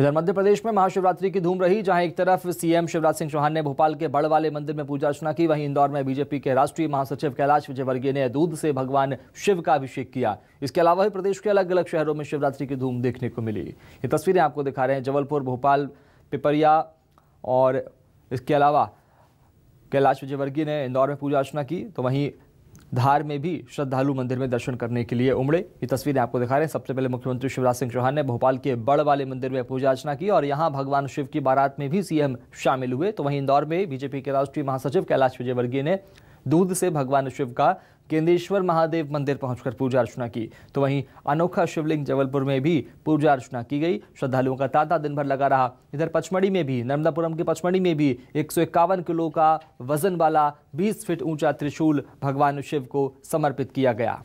इधर मध्य प्रदेश में महाशिवरात्रि की धूम रही जहां एक तरफ सीएम शिवराज सिंह चौहान ने भोपाल के बड़ वाले मंदिर में पूजा अर्चना की वहीं इंदौर में बीजेपी के राष्ट्रीय महासचिव कैलाश विजयवर्गीय ने दूध से भगवान शिव का अभिषेक किया इसके अलावा ही प्रदेश के अलग अलग शहरों में शिवरात्रि की धूम देखने को मिली ये तस्वीरें आपको दिखा रहे हैं जबलपुर भोपाल पिपरिया और इसके अलावा कैलाश विजयवर्गीय ने इंदौर में पूजा अर्चना की तो वहीं धार में भी श्रद्धालु मंदिर में दर्शन करने के लिए उमड़े ये तस्वीरें आपको दिखा रहे हैं सबसे पहले मुख्यमंत्री शिवराज सिंह चौहान ने भोपाल के बड़ वाले मंदिर में पूजा अर्चना की और यहाँ भगवान शिव की बारात में भी सीएम शामिल हुए तो वहीं इंदौर में बीजेपी के राष्ट्रीय महासचिव कैलाश विजयवर्गीय ने दूध से भगवान शिव का केंद्रेश्वर महादेव मंदिर पहुंचकर पूजा अर्चना की तो वहीं अनोखा शिवलिंग जबलपुर में भी पूजा अर्चना की गई श्रद्धालुओं का तांता दिन भर लगा रहा इधर पचमढ़ी में भी नर्मदापुरम के पचमढ़ी में भी एक किलो का वजन वाला बीस फीट ऊंचा त्रिशूल भगवान शिव को समर्पित किया गया